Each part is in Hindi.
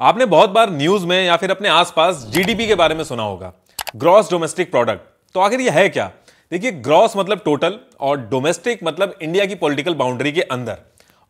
आपने बहुत बार न्यूज में या फिर अपने आसपास जीडीपी के बारे में सुना होगा ग्रॉस डोमेस्टिक प्रोडक्ट तो आखिर यह है क्या देखिए ग्रॉस मतलब टोटल और डोमेस्टिक मतलब इंडिया की पॉलिटिकल बाउंड्री के अंदर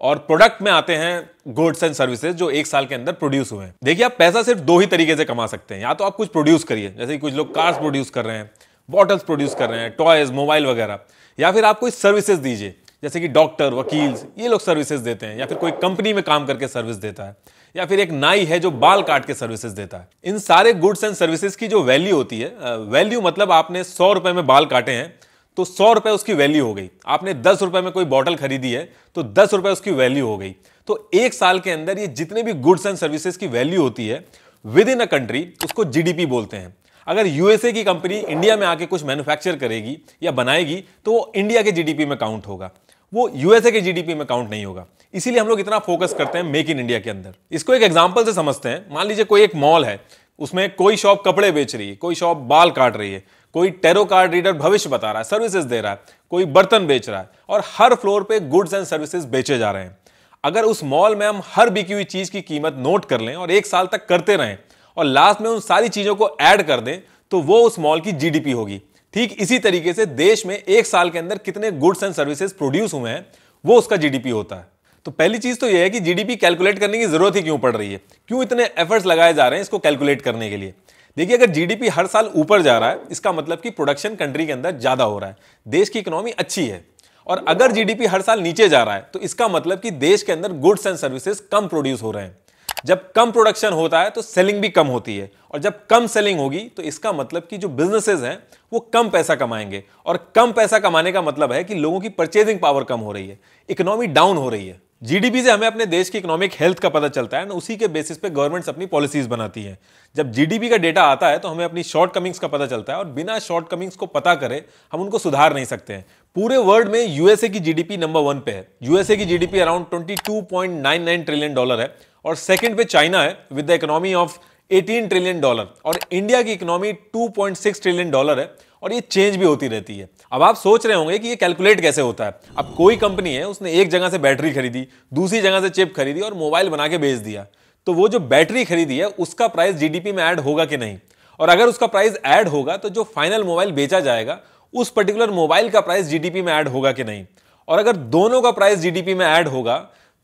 और प्रोडक्ट में आते हैं गुड्स एंड सर्विसेज जो एक साल के अंदर प्रोड्यूस हुए हैं देखिए आप पैसा सिर्फ दो ही तरीके से कमा सकते हैं या तो आप कुछ प्रोड्यूस करिए जैसे कि कुछ लोग कार्स प्रोड्यूस कर रहे हैं बॉटल्स प्रोड्यूस कर रहे हैं टॉयज मोबाइल वगैरह या फिर आप कोई सर्विसेज दीजिए जैसे कि डॉक्टर वकील ये लोग सर्विसेज देते हैं या फिर कोई कंपनी में काम करके सर्विस देता है या फिर एक नाई है जो बाल काट के सर्विसेज देता है इन सारे गुड्स एंड सर्विसेज की जो वैल्यू होती है वैल्यू मतलब आपने सौ रुपए में बाल काटे हैं तो सौ रुपए उसकी वैल्यू हो गई आपने दस रुपए में कोई बॉटल खरीदी है तो दस रुपए उसकी वैल्यू हो गई तो एक साल के अंदर ये जितने भी गुड्स एंड सर्विसेज की वैल्यू होती है विद इन अ कंट्री उसको जीडीपी बोलते हैं अगर यूएसए की कंपनी इंडिया में आके कुछ मैन्युफैक्चर करेगी या बनाएगी तो वो इंडिया के जीडीपी में काउंट होगा वो यूएसए के जीडीपी में काउंट नहीं होगा इसीलिए हम लोग इतना फोकस करते हैं मेक इन इंडिया के अंदर इसको एक एग्जाम्पल से समझते हैं मान लीजिए कोई एक मॉल है उसमें कोई शॉप कपड़े बेच रही है कोई शॉप बाल काट रही है कोई टेरो कार्ड रीडर भविष्य बता रहा है सर्विसेज दे रहा है कोई बर्तन बेच रहा है और हर फ्लोर पे गुड्स एंड सर्विसेज बेचे जा रहे हैं अगर उस मॉल में हम हर बिकी हुई चीज की कीमत नोट कर लें और एक साल तक करते रहें और लास्ट में उन सारी चीजों को ऐड कर दें तो वो उस मॉल की जीडीपी होगी ठीक इसी तरीके से देश में एक साल के अंदर कितने गुड्स एंड सर्विसेज प्रोड्यूस हुए हैं वो उसका जीडीपी होता है तो पहली चीज तो यह है कि जीडीपी कैलकुलेट करने की जरूरत ही क्यों पड़ रही है क्यों इतने एफर्ट्स लगाए जा रहे हैं इसको कैलकुलेट करने के लिए देखिए अगर जीडीपी हर साल ऊपर जा रहा है इसका मतलब कि प्रोडक्शन कंट्री के अंदर ज्यादा हो रहा है देश की इकोनॉमी अच्छी है और अगर जीडीपी हर साल नीचे जा रहा है तो इसका मतलब कि देश के अंदर गुड्स एंड सर्विसेज कम प्रोड्यूस हो रहे हैं जब कम प्रोडक्शन होता है तो सेलिंग भी कम होती है और जब कम सेलिंग होगी तो इसका मतलब कि जो बिजनेसेस हैं वो कम पैसा कमाएंगे और कम पैसा कमाने का मतलब है कि लोगों की परचेजिंग पावर कम हो रही है इकोनॉमी डाउन हो रही है जीडीपी से हमें अपने देश की इकोनॉमिक हेल्थ का पता चलता है ना उसी के बेसिस पे गवर्नमेंट्स अपनी पॉलिसीज बनाती हैं जब जीडीपी का डेटा आता है तो हमें अपनी शॉर्ट कमिंग्स का पता चलता है और बिना शॉर्ट कमिंग्स को पता करे हम उनको सुधार नहीं सकते हैं पूरे वर्ल्ड में यूएसए की जीडीपी नंबर वन पे है यूएसए की GDP around twenty trillion dollar है और सेकंड पे चाइना है with the economy of 18 trillion dollar और इंडिया की इकोनॉमी 2.6 ट्रिलियन डॉलर है और ये चेंज भी होती रहती है अब आप सोच रहे होंगे कि ये कैलकुलेट कैसे होता है अब कोई कंपनी है उसने एक जगह से बैटरी खरीदी दूसरी जगह से चिप खरीदी और मोबाइल बना के बेच दिया तो वो जो बैटरी खरीदी है उसका प्राइस जीडीपी में ऐड होगा कि नहीं और अगर उसका प्राइस ऐड होगा तो जो फाइनल मोबाइल बेचा जाएगा उस पर्टिकुलर मोबाइल का प्राइस जीडीपी में ऐड होगा कि नहीं और अगर दोनों का प्राइस जीडीपी में ऐड होगा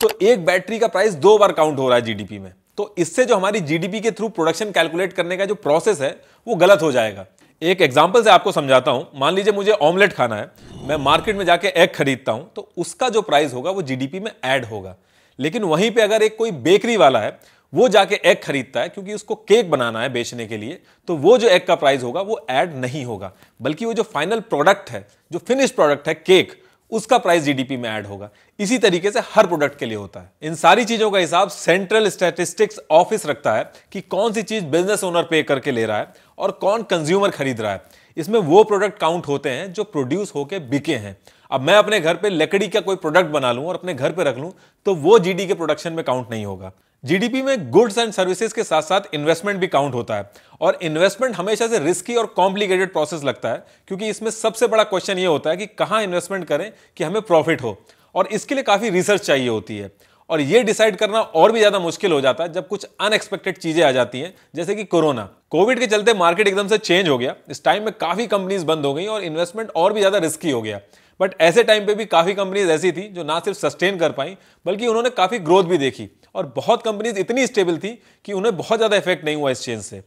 तो एक बैटरी का प्राइस दो बार काउंट हो रहा है जीडीपी में तो इससे जो हमारी जीडीपी के थ्रू प्रोडक्शन कैलकुलेट करने का जो प्रोसेस है वो गलत हो जाएगा एक एग्जाम्पल से आपको समझाता हूं मान लीजिए मुझे ऑमलेट खाना है मैं मार्केट में जाके एग खरीदता हूं तो उसका जो प्राइस होगा वो जीडीपी में ऐड होगा लेकिन वहीं पे अगर एक कोई बेकरी वाला है वो जाके एग खरीदता है क्योंकि उसको केक बनाना है बेचने के लिए तो वो जो एग का प्राइस होगा वो ऐड नहीं होगा बल्कि वो जो फाइनल प्रोडक्ट है जो फिनिश प्रोडक्ट है केक उसका प्राइस जीडीपी में ऐड होगा इसी तरीके से हर प्रोडक्ट के लिए होता है इन सारी चीजों का हिसाब सेंट्रल स्टैटिस्टिक्स ऑफिस रखता है कि कौन सी चीज बिजनेस ओनर पे करके ले रहा है और कौन कंज्यूमर खरीद रहा है इसमें वो प्रोडक्ट काउंट होते हैं जो प्रोड्यूस होकर बिके हैं अब मैं अपने घर पे लकड़ी का कोई प्रोडक्ट बना लूँ और अपने घर पे रख लूँ तो वो जीडी के प्रोडक्शन में काउंट नहीं होगा जीडीपी में गुड्स एंड सर्विसेज के साथ साथ इन्वेस्टमेंट भी काउंट होता है और इन्वेस्टमेंट हमेशा से रिस्की और कॉम्प्लिकेटेड प्रोसेस लगता है क्योंकि इसमें सबसे बड़ा क्वेश्चन ये होता है कि कहाँ इन्वेस्टमेंट करें कि हमें प्रॉफिट हो और इसके लिए काफ़ी रिसर्च चाहिए होती है और ये डिसाइड करना और भी ज़्यादा मुश्किल हो जाता है जब कुछ अनएक्सपेक्टेड चीज़ें आ जाती हैं जैसे कि कोरोना कोविड के चलते मार्केट एकदम से चेंज हो गया इस टाइम में काफ़ी कंपनीज बंद हो गई और इन्वेस्टमेंट और भी ज़्यादा रिस्की हो गया बट ऐसे टाइम पे भी काफ़ी कंपनीज ऐसी थी जो ना सिर्फ सस्टेन कर पाई बल्कि उन्होंने काफ़ी ग्रोथ भी देखी और बहुत कंपनीज इतनी स्टेबल थी कि उन्हें बहुत ज़्यादा इफेक्ट नहीं हुआ इस चेंज से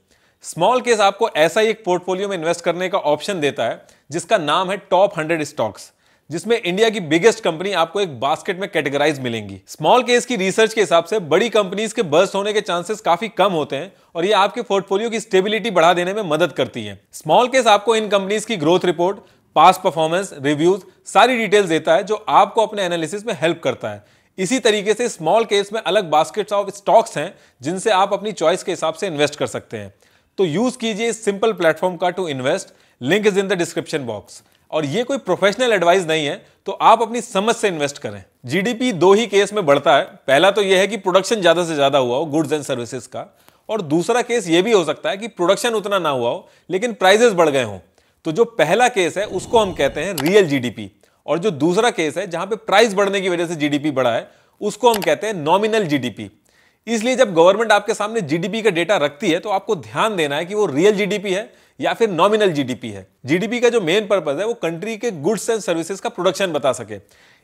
स्मॉल केस आपको ऐसा ही एक पोर्टफोलियो में इन्वेस्ट करने का ऑप्शन देता है जिसका नाम है टॉप हंड्रेड स्टॉक्स जिसमें इंडिया की बिगेस्ट कंपनी आपको एक बास्केट में कैटेगराइज मिलेंगी स्मॉल केस की रिसर्च के हिसाब से बड़ी कंपनीज के बर्स्ट होने के चांसेस काफी कम होते हैं और ये आपके पोर्टफोलियो की स्टेबिलिटी बढ़ा देने में मदद करती है स्मॉल केस आपको इन कंपनीज की growth report past performance reviews सारी डिटेल्स देता है जो आपको अपने एनालिसिस में हेल्प करता है इसी तरीके से स्मॉल केस में अलग बास्केट्स ऑफ स्टॉक्स हैं जिनसे आप अपनी चॉइस के हिसाब से इन्वेस्ट कर सकते हैं तो यूज कीजिए इस सिंपल प्लेटफॉर्म का to invest link is in the description box और ये कोई प्रोफेशनल एडवाइस नहीं है तो आप अपनी समझ से इन्वेस्ट करें जीडीपी दो ही केस में बढ़ता है पहला तो यह है कि प्रोडक्शन ज्यादा से ज्यादा हुआ हो गुड्स एंड सर्विसेज का और दूसरा केस ये भी हो सकता है कि प्रोडक्शन उतना ना हुआ हो लेकिन प्राइजेस बढ़ गए हों तो जो पहला केस है उसको हम कहते हैं रियल जीडीपी और जो दूसरा केस है जहां पे प्राइस बढ़ने की वजह से जीडीपी बढ़ा है उसको हम कहते हैं नॉमिनल जीडीपी इसलिए जब गवर्नमेंट आपके सामने जीडीपी का डेटा रखती है तो आपको ध्यान देना है कि वो रियल जीडीपी है या फिर नॉमिनल जीडीपी है जीडीपी का जो मेन पर्पज है वो कंट्री के गुड्स एंड सर्विसेज का प्रोडक्शन बता सके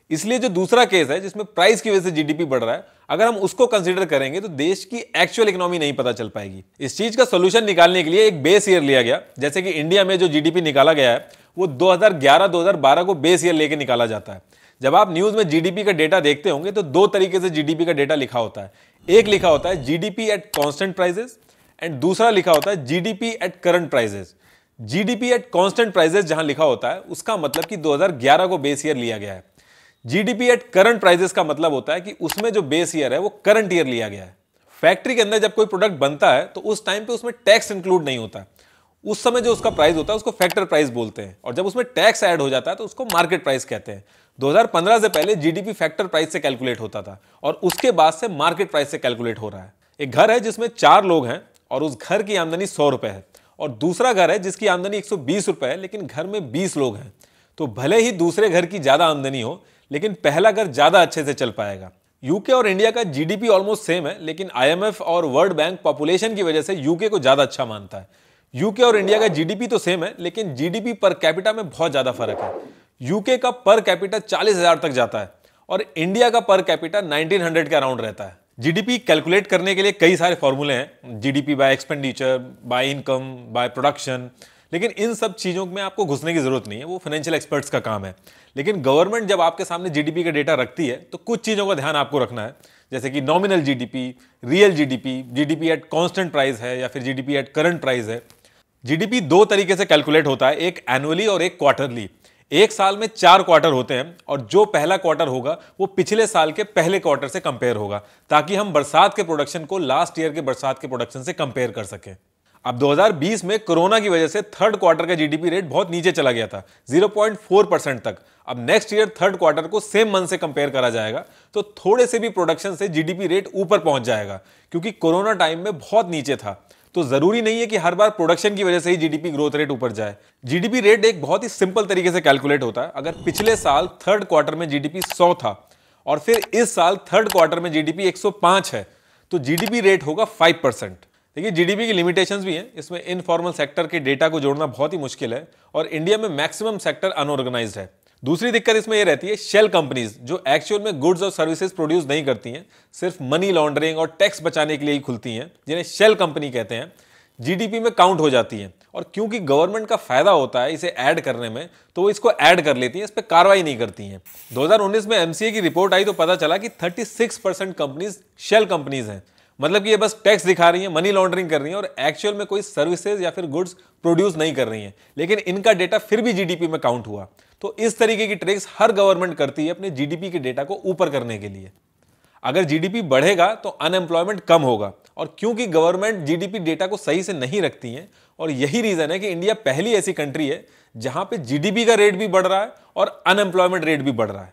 इसलिए जो दूसरा केस है जिसमें प्राइस की वजह से जीडीपी बढ़ रहा है अगर हम उसको कंसिडर करेंगे तो देश की एक्चुअल इकोनॉमी नहीं पता चल पाएगी इस चीज का सोल्यूशन निकालने के लिए एक बेस ईयर लिया गया जैसे कि इंडिया में जो जीडीपी निकाला गया है वो 2011-2012 को बेस ईयर लेके निकाला जाता है जब आप न्यूज में जीडीपी का डेटा देखते होंगे तो दो तरीके से जीडीपी का डेटा लिखा होता है एक लिखा होता है GDP at constant prices and दूसरा लिखा होता है GDP at current prices GDP at constant prices जहां लिखा होता है उसका मतलब कि 2011 को बेस ईयर लिया गया है जीडीपी एट करंट प्राइजेस का मतलब होता है कि उसमें जो बेस ईयर है वो करंट ईयर लिया गया है फैक्ट्री के अंदर जब कोई प्रोडक्ट बनता है तो उस टाइम पे उसमें टैक्स इंक्लूड नहीं होता उस समय जो उसका प्राइस होता है उसको फैक्टर प्राइस बोलते हैं और जब उसमें टैक्स ऐड हो जाता है तो उसको मार्केट प्राइस कहते हैं 2015 से पहले जीडीपी फैक्टर प्राइस से कैलकुलेट होता था और उसके बाद से मार्केट प्राइस से कैलकुलेट हो रहा है एक घर है जिसमें चार लोग हैं और उस घर की आमदनी सौ रुपए है और दूसरा घर है जिसकी आमदनी एक सौ है लेकिन घर में बीस लोग हैं तो भले ही दूसरे घर की ज़्यादा आमदनी हो लेकिन पहला घर ज़्यादा अच्छे से चल पाएगा यूके और इंडिया का जीडीपी ऑलमोस्ट सेम है लेकिन आईएमएफ और वर्ल्ड बैंक पॉपुलेशन की वजह से यूके को ज़्यादा अच्छा मानता है यूके और इंडिया का जीडीपी तो सेम है लेकिन जीडीपी पर कैपिटा में बहुत ज़्यादा फर्क है यूके का पर कैपिटा चालीस हज़ार तक जाता है और इंडिया का पर कैपिटा 1900 के अराउंड रहता है जीडीपी कैलकुलेट करने के लिए कई सारे फॉर्मूले हैं GDP by expenditure by income by production लेकिन इन सब चीज़ों में आपको घुसने की ज़रूरत नहीं है वो फाइनेंशियल एक्सपर्ट्स का काम है लेकिन गवर्नमेंट जब आपके सामने जीडीपी का डेटा रखती है तो कुछ चीज़ों का ध्यान आपको रखना है जैसे कि nominal GDP real GDP GDP at constant price है या फिर जीडीपी एट करंट प्राइस है जीडीपी दो तरीके से कैलकुलेट होता है एक एनुअली और एक क्वार्टरली एक साल में चार क्वार्टर होते हैं और जो पहला क्वार्टर होगा वो पिछले साल के पहले क्वार्टर से कंपेयर होगा ताकि हम बरसात के प्रोडक्शन को लास्ट ईयर के बरसात के प्रोडक्शन से कंपेयर कर सकें अब 2020 में कोरोना की वजह से थर्ड क्वार्टर का जीडीपी रेट बहुत नीचे चला गया था 0.4 परसेंट तक अब नेक्स्ट ईयर थर्ड क्वार्टर को सेम मंथ से कंपेयर करा जाएगा तो थोड़े से भी प्रोडक्शन से जीडीपी रेट ऊपर पहुंच जाएगा क्योंकि कोरोना टाइम में बहुत नीचे था तो जरूरी नहीं है कि हर बार प्रोडक्शन की वजह से ही जीडीपी ग्रोथ रेट ऊपर जाए जीडीपी रेट एक बहुत ही सिंपल तरीके से कैलकुलेट होता है अगर पिछले साल थर्ड क्वार्टर में जीडीपी 100 था और फिर इस साल थर्ड क्वार्टर में जीडीपी 105 है तो जीडीपी रेट होगा 5 परसेंट देखिए जीडीपी की लिमिटेशंस भी हैं इसमें इनफॉर्मल सेक्टर के डेटा को जोड़ना बहुत ही मुश्किल है और इंडिया में मैक्सिमम सेक्टर अनऑर्गेनाइज्ड है दूसरी दिक्कत इसमें यह रहती है शेल कंपनीज जो एक्चुअल में गुड्स और सर्विसेज प्रोड्यूस नहीं करती हैं सिर्फ मनी लॉन्ड्रिंग और टैक्स बचाने के लिए ही खुलती हैं जिन्हें शेल कंपनी कहते हैं जीडीपी में काउंट हो जाती है और क्योंकि गवर्नमेंट का फायदा होता है इसे ऐड करने में तो वो इसको ऐड कर लेती हैं इस पर कार्रवाई नहीं करती हैं 2019 में एमसीए की रिपोर्ट आई तो पता चला कि 36 परसेंट कंपनीज शेल कंपनीज हैं मतलब कि ये बस टैक्स दिखा रही है मनी लॉन्ड्रिंग कर रही है और एक्चुअल में कोई सर्विसेज या फिर गुड्स प्रोड्यूस नहीं कर रही हैं लेकिन इनका डेटा फिर भी जीडीपी में काउंट हुआ तो इस तरीके की ट्रिक्स हर गवर्नमेंट करती है अपने जीडीपी के डेटा को ऊपर करने के लिए अगर जीडीपी बढ़ेगा तो अनएम्प्लॉयमेंट कम होगा और क्योंकि गवर्नमेंट जीडीपी डेटा को सही से नहीं रखती हैं और यही रीज़न है कि इंडिया पहली ऐसी कंट्री है जहां पे जीडीपी का रेट भी बढ़ रहा है और अनएम्प्लॉयमेंट रेट भी बढ़ रहा है